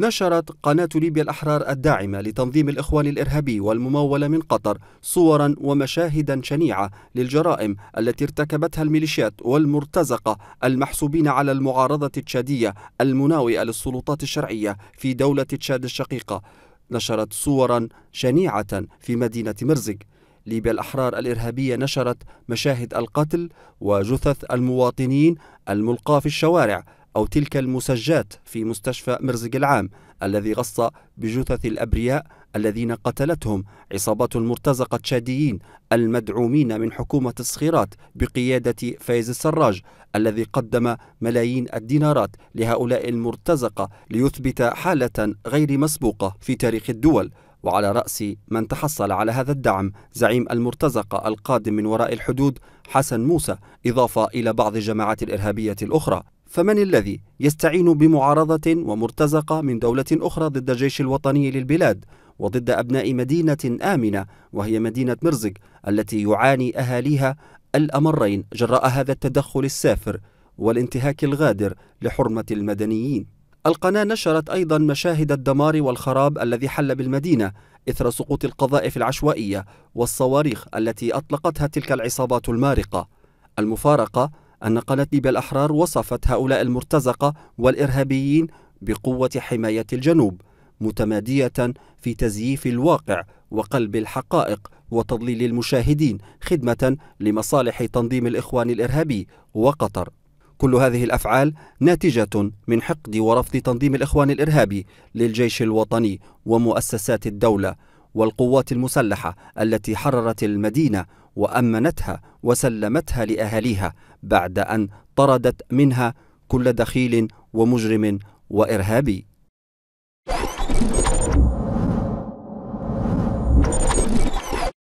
نشرت قناة ليبيا الأحرار الداعمة لتنظيم الإخوان الإرهابي والممولة من قطر صورا ومشاهدا شنيعة للجرائم التي ارتكبتها الميليشيات والمرتزقة المحسوبين على المعارضة التشادية المناوئة للسلطات الشرعية في دولة تشاد الشقيقة نشرت صورا شنيعة في مدينة مرزق ليبيا الأحرار الإرهابية نشرت مشاهد القتل وجثث المواطنين الملقاة في الشوارع أو تلك المسجات في مستشفى مرزق العام الذي غص بجثث الأبرياء الذين قتلتهم عصابات المرتزقة التشاديين المدعومين من حكومة الصخيرات بقيادة فايز السراج الذي قدم ملايين الدينارات لهؤلاء المرتزقة ليثبت حالة غير مسبوقة في تاريخ الدول وعلى رأس من تحصل على هذا الدعم زعيم المرتزقة القادم من وراء الحدود حسن موسى إضافة إلى بعض الجماعات الإرهابية الأخرى فمن الذي يستعين بمعارضة ومرتزقة من دولة أخرى ضد الجيش الوطني للبلاد وضد أبناء مدينة آمنة وهي مدينة مرزق التي يعاني أهاليها الأمرين جراء هذا التدخل السافر والانتهاك الغادر لحرمة المدنيين القناة نشرت أيضا مشاهد الدمار والخراب الذي حل بالمدينة إثر سقوط القذائف العشوائية والصواريخ التي أطلقتها تلك العصابات المارقة المفارقة أن قناة ليبيا الأحرار وصفت هؤلاء المرتزقة والإرهابيين بقوة حماية الجنوب متمادية في تزييف الواقع وقلب الحقائق وتضليل المشاهدين خدمة لمصالح تنظيم الإخوان الإرهابي وقطر كل هذه الافعال ناتجه من حقد ورفض تنظيم الاخوان الارهابي للجيش الوطني ومؤسسات الدوله والقوات المسلحة التي حررت المدينة وأمنتها وسلمتها لأهاليها بعد أن طردت منها كل دخيل ومجرم وإرهابي